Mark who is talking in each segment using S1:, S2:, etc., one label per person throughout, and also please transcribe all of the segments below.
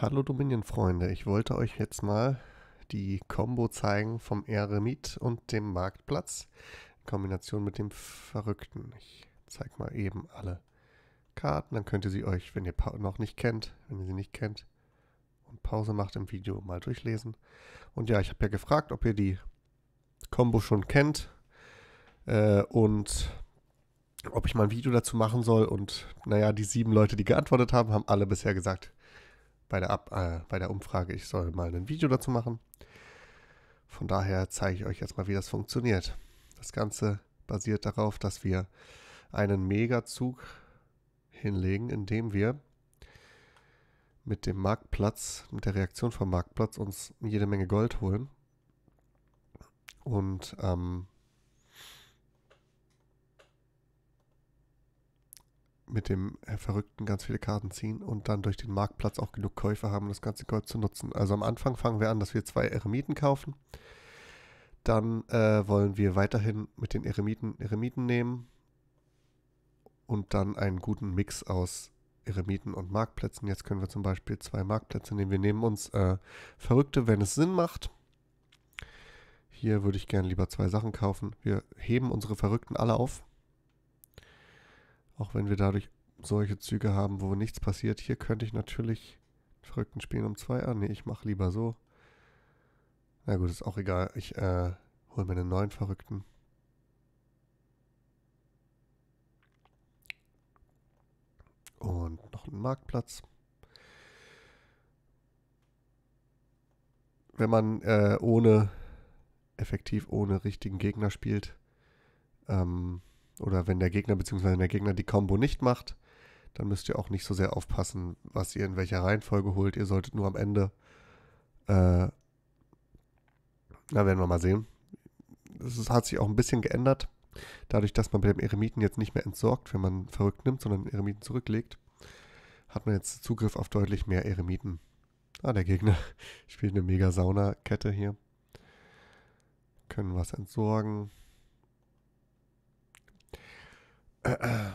S1: Hallo Dominion-Freunde, ich wollte euch jetzt mal die Combo zeigen vom Eremit und dem Marktplatz in Kombination mit dem Verrückten. Ich zeige mal eben alle Karten, dann könnt ihr sie euch, wenn ihr noch nicht kennt, wenn ihr sie nicht kennt und Pause macht im Video, mal durchlesen. Und ja, ich habe ja gefragt, ob ihr die Combo schon kennt äh, und ob ich mal ein Video dazu machen soll. Und naja, die sieben Leute, die geantwortet haben, haben alle bisher gesagt, bei der, Ab äh, bei der Umfrage, ich soll mal ein Video dazu machen. Von daher zeige ich euch jetzt mal, wie das funktioniert. Das Ganze basiert darauf, dass wir einen Megazug hinlegen, indem wir mit dem Marktplatz, mit der Reaktion vom Marktplatz uns jede Menge Gold holen und ähm, mit dem äh, Verrückten ganz viele Karten ziehen und dann durch den Marktplatz auch genug Käufer haben, um das ganze Gold zu nutzen. Also am Anfang fangen wir an, dass wir zwei Eremiten kaufen. Dann äh, wollen wir weiterhin mit den Eremiten Eremiten nehmen und dann einen guten Mix aus Eremiten und Marktplätzen. Jetzt können wir zum Beispiel zwei Marktplätze nehmen. Wir nehmen uns äh, Verrückte, wenn es Sinn macht. Hier würde ich gerne lieber zwei Sachen kaufen. Wir heben unsere Verrückten alle auf auch wenn wir dadurch solche Züge haben, wo nichts passiert. Hier könnte ich natürlich verrückten spielen um zwei. Ah, nee, ich mache lieber so. Na gut, ist auch egal. Ich äh, hole mir einen neuen Verrückten. Und noch einen Marktplatz. Wenn man äh, ohne, effektiv ohne richtigen Gegner spielt, ähm, oder wenn der Gegner bzw. der Gegner die Combo nicht macht, dann müsst ihr auch nicht so sehr aufpassen, was ihr in welcher Reihenfolge holt. Ihr solltet nur am Ende, äh, na werden wir mal sehen. Es hat sich auch ein bisschen geändert, dadurch, dass man bei dem Eremiten jetzt nicht mehr entsorgt, wenn man verrückt nimmt, sondern den Eremiten zurücklegt, hat man jetzt Zugriff auf deutlich mehr Eremiten. Ah, der Gegner spielt eine mega sauna kette hier. Können was entsorgen. Äh, äh.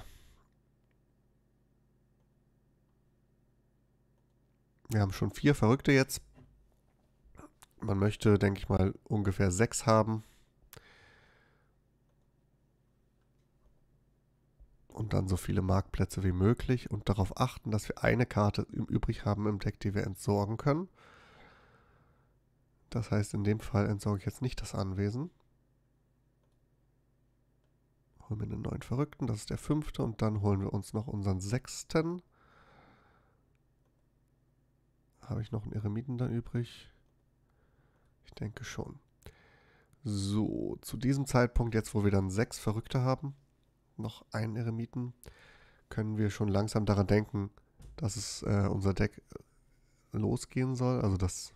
S1: Wir haben schon vier Verrückte jetzt. Man möchte, denke ich mal, ungefähr sechs haben. Und dann so viele Marktplätze wie möglich und darauf achten, dass wir eine Karte übrig haben im Deck, die wir entsorgen können. Das heißt, in dem Fall entsorge ich jetzt nicht das Anwesen holen wir den neuen Verrückten, das ist der fünfte. Und dann holen wir uns noch unseren sechsten. Habe ich noch einen Eremiten dann übrig? Ich denke schon. So, zu diesem Zeitpunkt, jetzt wo wir dann sechs Verrückte haben, noch einen Eremiten, können wir schon langsam daran denken, dass es äh, unser Deck äh, losgehen soll. Also, dass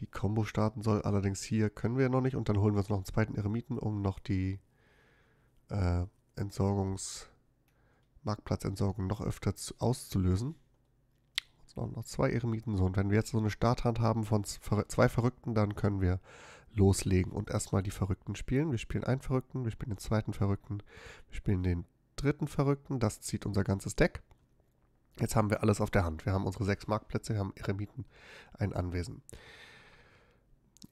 S1: die Combo starten soll. Allerdings hier können wir noch nicht. Und dann holen wir uns noch einen zweiten Eremiten, um noch die äh, Entsorgungs, Marktplatzentsorgung noch öfter zu, auszulösen. Jetzt noch, noch zwei Eremiten so. Und wenn wir jetzt so eine Starthand haben von zwei Verrückten, dann können wir loslegen und erstmal die Verrückten spielen. Wir spielen einen Verrückten, wir spielen den zweiten Verrückten, wir spielen den dritten Verrückten. Das zieht unser ganzes Deck. Jetzt haben wir alles auf der Hand. Wir haben unsere sechs Marktplätze, wir haben Eremiten, ein Anwesen.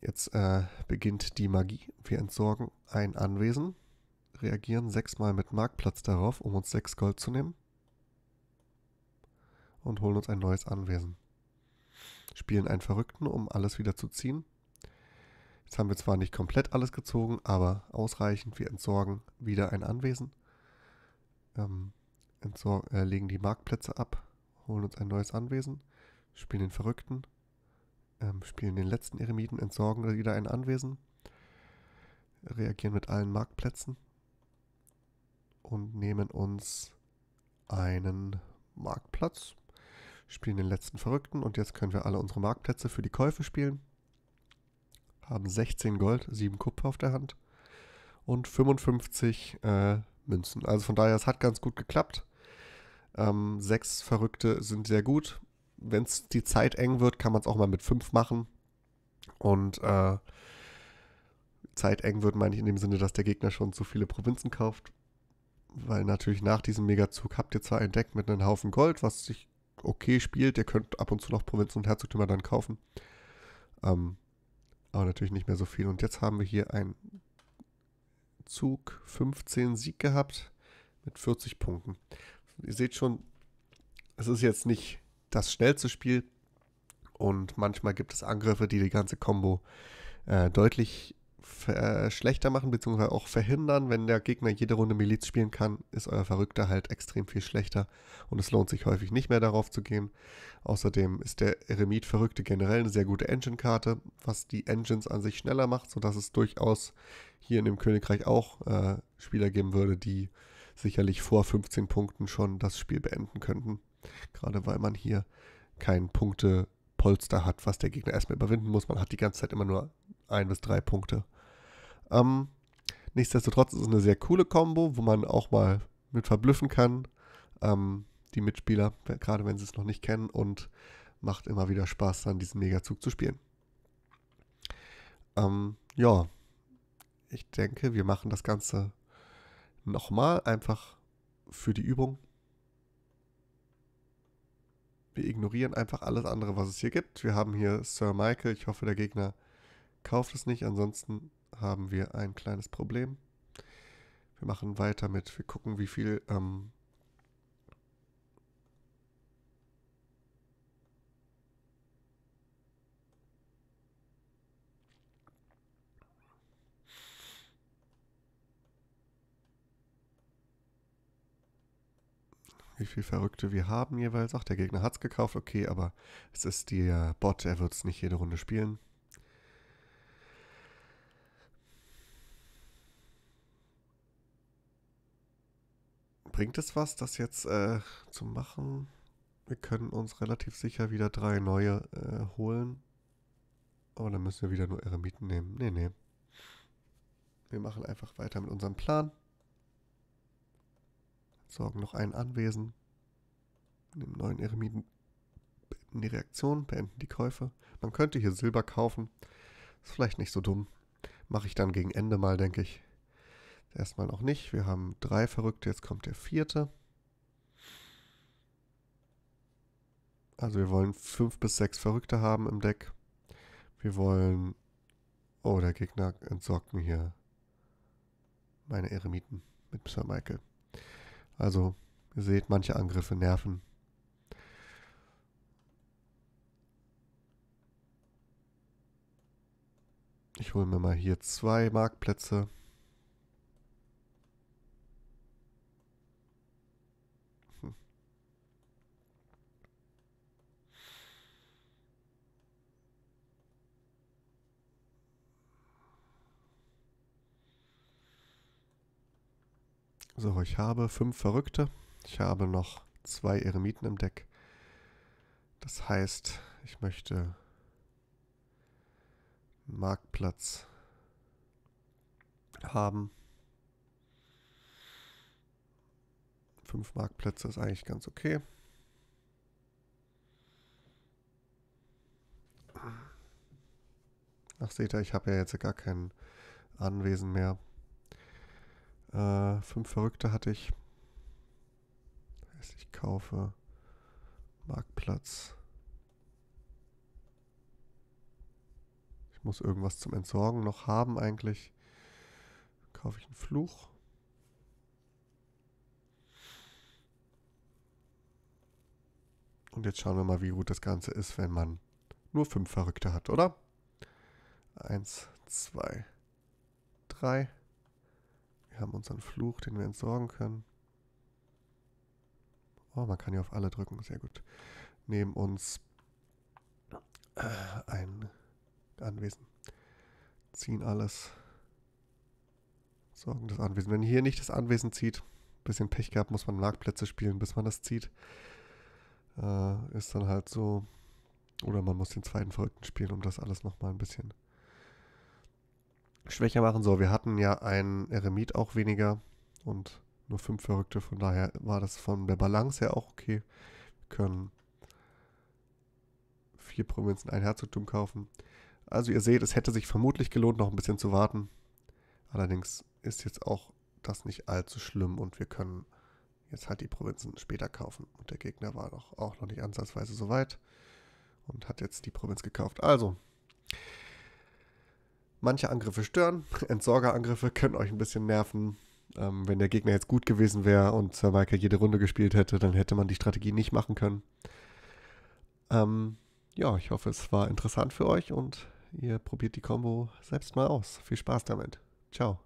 S1: Jetzt äh, beginnt die Magie. Wir entsorgen ein Anwesen reagieren sechsmal mit Marktplatz darauf, um uns sechs Gold zu nehmen. Und holen uns ein neues Anwesen. Spielen einen Verrückten, um alles wieder zu ziehen. Jetzt haben wir zwar nicht komplett alles gezogen, aber ausreichend. Wir entsorgen wieder ein Anwesen. Ähm, äh, legen die Marktplätze ab, holen uns ein neues Anwesen, spielen den Verrückten, ähm, spielen den letzten Eremiten, entsorgen wieder ein Anwesen, reagieren mit allen Marktplätzen, und nehmen uns einen Marktplatz, spielen den letzten Verrückten und jetzt können wir alle unsere Marktplätze für die Käufe spielen. Haben 16 Gold, 7 Kupfer auf der Hand und 55 äh, Münzen. Also von daher, es hat ganz gut geklappt. Ähm, sechs Verrückte sind sehr gut. Wenn es die Zeit eng wird, kann man es auch mal mit fünf machen. Und äh, Zeit eng wird, meine ich in dem Sinne, dass der Gegner schon zu viele Provinzen kauft weil natürlich nach diesem Megazug habt ihr zwar ein Deck mit einem Haufen Gold, was sich okay spielt. Ihr könnt ab und zu noch Provinzen und Herzogtümer dann kaufen. Ähm, aber natürlich nicht mehr so viel. Und jetzt haben wir hier einen Zug 15 Sieg gehabt mit 40 Punkten. Ihr seht schon, es ist jetzt nicht das schnellste Spiel. Und manchmal gibt es Angriffe, die die ganze Combo äh, deutlich äh, schlechter machen, beziehungsweise auch verhindern. Wenn der Gegner jede Runde Miliz spielen kann, ist euer Verrückter halt extrem viel schlechter und es lohnt sich häufig nicht mehr darauf zu gehen. Außerdem ist der Eremit Verrückte generell eine sehr gute Engine-Karte, was die Engines an sich schneller macht, sodass es durchaus hier in dem Königreich auch äh, Spieler geben würde, die sicherlich vor 15 Punkten schon das Spiel beenden könnten. Gerade weil man hier kein Punktepolster hat, was der Gegner erstmal überwinden muss. Man hat die ganze Zeit immer nur ein bis drei Punkte. Ähm, nichtsdestotrotz ist es eine sehr coole Combo, wo man auch mal mit verblüffen kann, ähm, die Mitspieler, gerade wenn sie es noch nicht kennen und macht immer wieder Spaß, dann diesen Megazug zu spielen. Ähm, ja, ich denke, wir machen das Ganze nochmal, einfach für die Übung. Wir ignorieren einfach alles andere, was es hier gibt. Wir haben hier Sir Michael. Ich hoffe, der Gegner kauft es nicht. Ansonsten haben wir ein kleines Problem. Wir machen weiter mit, wir gucken, wie viel ähm, wie viel Verrückte wir haben jeweils. Ach, der Gegner hat es gekauft, okay, aber es ist der Bot, er wird es nicht jede Runde spielen. bringt es was, das jetzt äh, zu machen? Wir können uns relativ sicher wieder drei neue äh, holen. Aber dann müssen wir wieder nur Eremiten nehmen. Nee, nee. Wir machen einfach weiter mit unserem Plan. Sorgen noch ein Anwesen. Nehmen neuen Eremiten beenden die Reaktion, beenden die Käufe. Man könnte hier Silber kaufen. Ist vielleicht nicht so dumm. Mache ich dann gegen Ende mal, denke ich. Erstmal noch nicht. Wir haben drei Verrückte, jetzt kommt der vierte. Also wir wollen fünf bis sechs Verrückte haben im Deck. Wir wollen... Oh, der Gegner entsorgt mir hier meine Eremiten mit Sir Michael. Also, ihr seht, manche Angriffe nerven. Ich hole mir mal hier zwei Marktplätze. So, ich habe fünf Verrückte. Ich habe noch zwei Eremiten im Deck. Das heißt, ich möchte einen Marktplatz haben. Fünf Marktplätze ist eigentlich ganz okay. Ach seht ihr, ich habe ja jetzt gar kein Anwesen mehr. Äh, fünf Verrückte hatte ich. Ich kaufe Marktplatz. Ich muss irgendwas zum Entsorgen noch haben eigentlich. Kaufe ich einen Fluch. Und jetzt schauen wir mal, wie gut das Ganze ist, wenn man nur fünf Verrückte hat, oder? Eins, zwei, drei haben unseren Fluch, den wir entsorgen können. Oh, man kann hier auf alle drücken, sehr gut. Neben uns äh, ein Anwesen. Ziehen alles. Sorgen das Anwesen. Wenn hier nicht das Anwesen zieht, bisschen Pech gehabt, muss man Marktplätze spielen, bis man das zieht. Äh, ist dann halt so. Oder man muss den zweiten Verrückten spielen, um das alles nochmal ein bisschen schwächer machen. So, wir hatten ja einen Eremit auch weniger und nur fünf Verrückte. Von daher war das von der Balance her auch okay. Wir können vier Provinzen, ein Herzogtum kaufen. Also ihr seht, es hätte sich vermutlich gelohnt, noch ein bisschen zu warten. Allerdings ist jetzt auch das nicht allzu schlimm und wir können jetzt halt die Provinzen später kaufen. Und der Gegner war doch auch noch nicht ansatzweise so weit und hat jetzt die Provinz gekauft. Also, Manche Angriffe stören, Entsorgerangriffe können euch ein bisschen nerven. Ähm, wenn der Gegner jetzt gut gewesen wäre und Sir Michael jede Runde gespielt hätte, dann hätte man die Strategie nicht machen können. Ähm, ja, ich hoffe, es war interessant für euch und ihr probiert die Combo selbst mal aus. Viel Spaß damit. Ciao.